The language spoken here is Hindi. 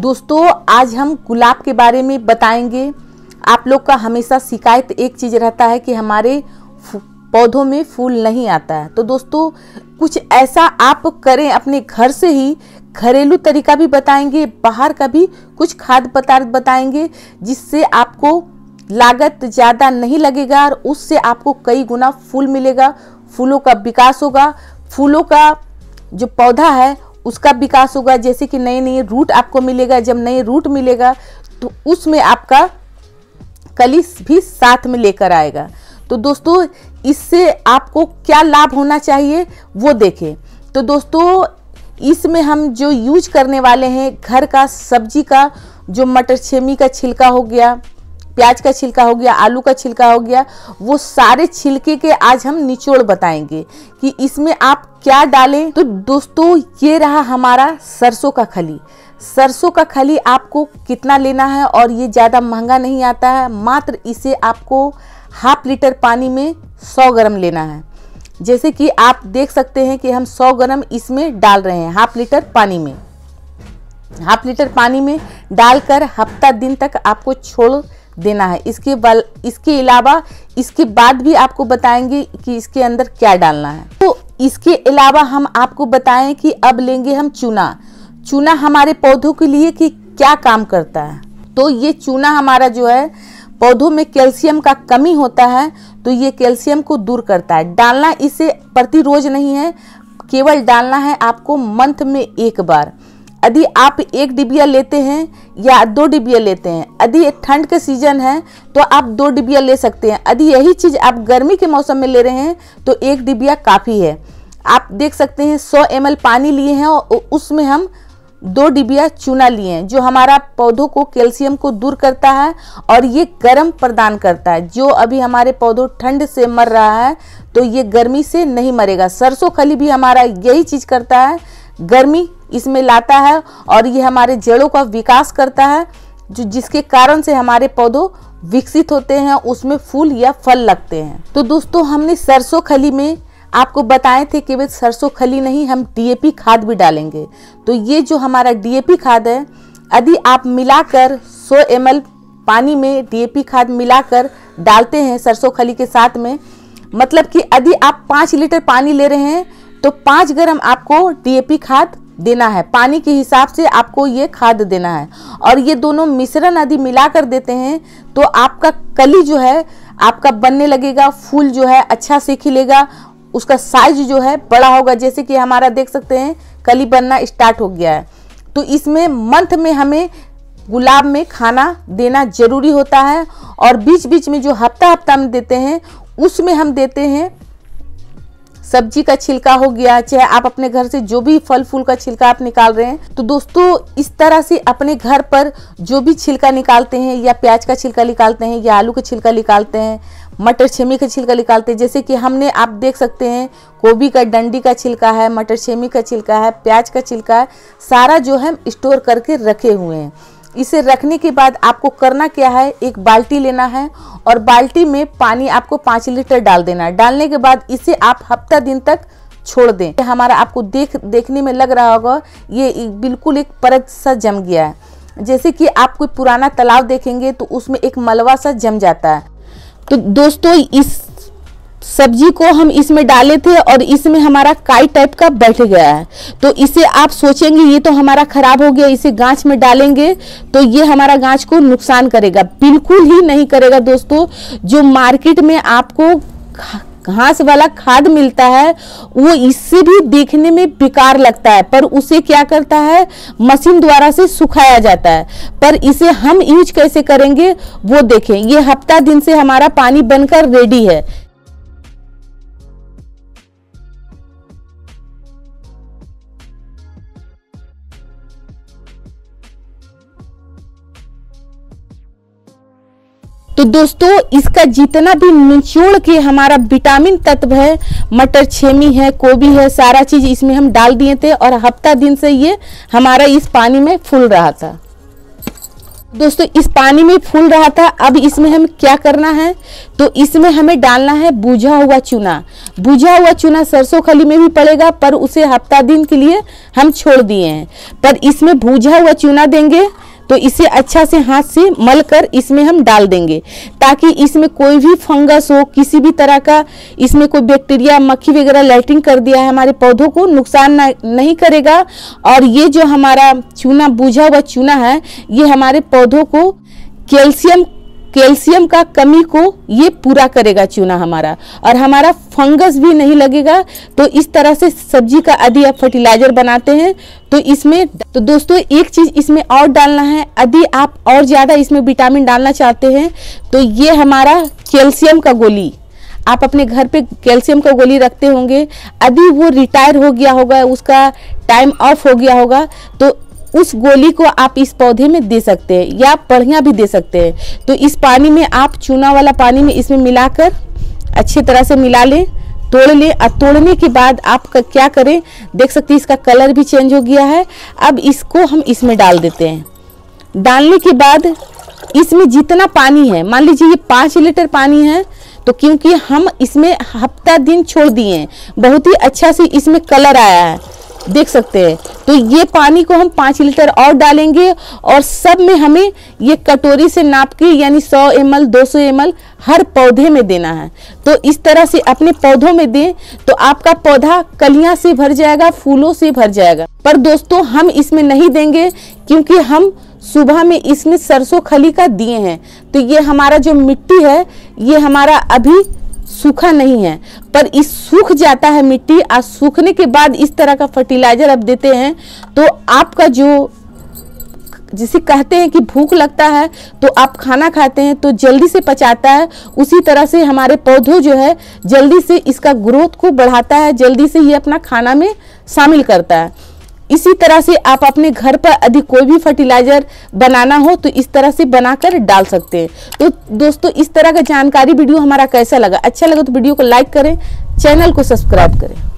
दोस्तों आज हम गुलाब के बारे में बताएंगे आप लोग का हमेशा शिकायत एक चीज़ रहता है कि हमारे पौधों में फूल नहीं आता है तो दोस्तों कुछ ऐसा आप करें अपने घर से ही घरेलू तरीका भी बताएंगे बाहर का भी कुछ खाद्य पदार्थ बताएंगे जिससे आपको लागत ज़्यादा नहीं लगेगा और उससे आपको कई गुना फूल मिलेगा फूलों का विकास होगा फूलों का जो पौधा है उसका विकास होगा जैसे कि नए नए रूट आपको मिलेगा जब नए रूट मिलेगा तो उसमें आपका कलिस भी साथ में लेकर आएगा तो दोस्तों इससे आपको क्या लाभ होना चाहिए वो देखें तो दोस्तों इसमें हम जो यूज करने वाले हैं घर का सब्जी का जो मटर छेमी का छिलका हो गया प्याज का छिलका हो गया आलू का छिलका हो गया वो सारे छिलके के आज हम निचोड़ बताएंगे कि इसमें आप क्या डालें तो दोस्तों ये रहा हमारा सरसों का खली सरसों का खली आपको कितना लेना है और ये ज़्यादा महंगा नहीं आता है मात्र इसे आपको हाफ लीटर पानी में सौ ग्राम लेना है जैसे कि आप देख सकते हैं कि हम 100 ग्राम इसमें डाल रहे हैं हाफ लीटर पानी में हाफ लीटर पानी में डालकर हफ्ता दिन तक आपको छोड़ देना है इसके बल इसके अलावा इसके बाद भी आपको बताएंगे कि इसके अंदर क्या डालना है तो इसके अलावा हम आपको बताएं कि अब लेंगे हम चूना चूना हमारे पौधों के लिए कि क्या काम करता है तो ये चूना हमारा जो है पौधों में कैल्शियम का कमी होता है तो ये कैल्शियम को दूर करता है डालना इसे प्रतिरोज नहीं है केवल डालना है आपको मंथ में एक बार यदि आप एक डिबिया लेते हैं या दो डिबिया लेते हैं यदि ठंड के सीजन है तो आप दो डिबिया ले सकते हैं यदि यही चीज़ आप गर्मी के मौसम में ले रहे हैं तो एक डिबिया काफ़ी है आप देख सकते हैं 100 एम पानी लिए हैं और उसमें हम दो डिबिया चूना लिए हैं जो हमारा पौधों को कैल्शियम को दूर करता है और ये गर्म प्रदान करता है जो अभी हमारे पौधों ठंड से मर रहा है तो ये गर्मी से नहीं मरेगा सरसों खली भी हमारा यही चीज़ करता है गर्मी इसमें लाता है और ये हमारे जड़ों का विकास करता है जो जिसके कारण से हमारे पौधों विकसित होते हैं उसमें फूल या फल लगते हैं तो दोस्तों हमने सरसों खली में आपको बताए थे कि केवल सरसों खली नहीं हम डीएपी खाद भी डालेंगे तो ये जो हमारा डीएपी खाद है यदि आप मिलाकर 100 एम पानी में डीएपी खाद मिलाकर डालते हैं सरसों खली के साथ में मतलब कि यदि आप पाँच लीटर पानी ले रहे हैं तो पाँच ग्राम आपको डीएपी खाद देना है पानी के हिसाब से आपको ये खाद देना है और ये दोनों मिश्रण आदि मिला कर देते हैं तो आपका कली जो है आपका बनने लगेगा फूल जो है अच्छा से खिलेगा उसका साइज जो है बड़ा होगा जैसे कि हमारा देख सकते हैं कली बनना स्टार्ट हो गया है तो इसमें मंथ में हमें गुलाब में खाना देना ज़रूरी होता है और बीच बीच में जो हफ्ता हफ्ता में देते हैं उसमें हम देते हैं सब्जी का छिलका हो गया चाहे आप अपने घर से जो भी फल फूल का छिलका आप निकाल रहे हैं तो दोस्तों इस तरह से अपने घर पर जो भी छिलका निकालते हैं या प्याज का छिलका निकालते हैं या आलू का छिलका निकालते हैं मटर छेमी का छिलका निकालते हैं जैसे कि हमने आप देख सकते हैं गोभी का डंडी का छिलका है मटर छेमी का छिलका है प्याज का छिलका है सारा जो है स्टोर करके रखे हुए हैं इसे रखने के बाद आपको करना क्या है एक बाल्टी लेना है और बाल्टी में पानी आपको पाँच लीटर डाल देना है डालने के बाद इसे आप हफ्ता दिन तक छोड़ दें हमारा आपको देख देखने में लग रहा होगा ये बिल्कुल एक परत सा जम गया है जैसे कि आप कोई पुराना तालाब देखेंगे तो उसमें एक मलबा सा जम जाता है तो दोस्तों इस सब्जी को हम इसमें डाले थे और इसमें हमारा काई टाइप का बैठ गया है तो इसे आप सोचेंगे ये तो हमारा खराब हो गया इसे गांच में डालेंगे तो ये हमारा गांच को नुकसान करेगा बिल्कुल ही नहीं करेगा दोस्तों जो मार्केट में आपको घास वाला खाद मिलता है वो इससे भी देखने में बेकार लगता है पर उसे क्या करता है मशीन द्वारा से सुखाया जाता है पर इसे हम यूज कैसे करेंगे वो देखें ये हफ्ता दिन से हमारा पानी बनकर रेडी है तो दोस्तों इसका जितना भी निचोड़ के हमारा विटामिन तत्व है मटर छेमी है कोबी है सारा चीज़ इसमें हम डाल दिए थे और हफ्ता दिन से ये हमारा इस पानी में फूल रहा था दोस्तों इस पानी में फूल रहा था अब इसमें हम क्या करना है तो इसमें हमें डालना है बुझा हुआ चूना बुझा हुआ चूना सरसों खली में भी पड़ेगा पर उसे हफ्ता दिन के लिए हम छोड़ दिए हैं पर इसमें भूझा हुआ चूना देंगे तो इसे अच्छा से हाथ से मल कर इसमें हम डाल देंगे ताकि इसमें कोई भी फंगस हो किसी भी तरह का इसमें कोई बैक्टीरिया मक्खी वगैरह लाइटिंग कर दिया है हमारे पौधों को नुकसान नहीं करेगा और ये जो हमारा चूना बूझा हुआ चूना है ये हमारे पौधों को कैल्शियम कैल्शियम का कमी को ये पूरा करेगा चूना हमारा और हमारा फंगस भी नहीं लगेगा तो इस तरह से सब्जी का यदि आप फर्टिलाइजर बनाते हैं तो इसमें तो दोस्तों एक चीज़ इसमें और डालना है यदि आप और ज़्यादा इसमें विटामिन डालना चाहते हैं तो ये हमारा कैल्शियम का गोली आप अपने घर पे कैल्शियम का गोली रखते होंगे यदि वो रिटायर हो गया होगा उसका टाइम ऑफ हो गया होगा तो उस गोली को आप इस पौधे में दे सकते हैं या बढ़िया भी दे सकते हैं तो इस पानी में आप चूना वाला पानी में इसमें मिलाकर अच्छी तरह से मिला लें तोड़ लें और तोड़ने के बाद आप क्या करें देख सकते हैं इसका कलर भी चेंज हो गया है अब इसको हम इसमें डाल देते हैं डालने के बाद इसमें जितना पानी है मान लीजिए ये पाँच लीटर पानी है तो क्योंकि हम इसमें हफ्ता दिन छोड़ दिए हैं बहुत ही अच्छा से इसमें कलर आया है देख सकते हैं तो ये पानी को हम पाँच लीटर और डालेंगे और सब में हमें ये कटोरी से नाप के यानी 100 एम एल दो हर पौधे में देना है तो इस तरह से अपने पौधों में दें तो आपका पौधा कलिया से भर जाएगा फूलों से भर जाएगा पर दोस्तों हम इसमें नहीं देंगे क्योंकि हम सुबह में इसमें सरसों खली का दिए हैं तो ये हमारा जो मिट्टी है ये हमारा अभी सूखा नहीं है पर इस सूख जाता है मिट्टी और सूखने के बाद इस तरह का फर्टिलाइजर आप देते हैं तो आपका जो जिसे कहते हैं कि भूख लगता है तो आप खाना खाते हैं तो जल्दी से पचाता है उसी तरह से हमारे पौधों जो है जल्दी से इसका ग्रोथ को बढ़ाता है जल्दी से ये अपना खाना में शामिल करता है इसी तरह से आप अपने घर पर यदि कोई भी फर्टिलाइजर बनाना हो तो इस तरह से बनाकर डाल सकते हैं तो दोस्तों इस तरह का जानकारी वीडियो हमारा कैसा लगा अच्छा लगा तो वीडियो को लाइक करें चैनल को सब्सक्राइब करें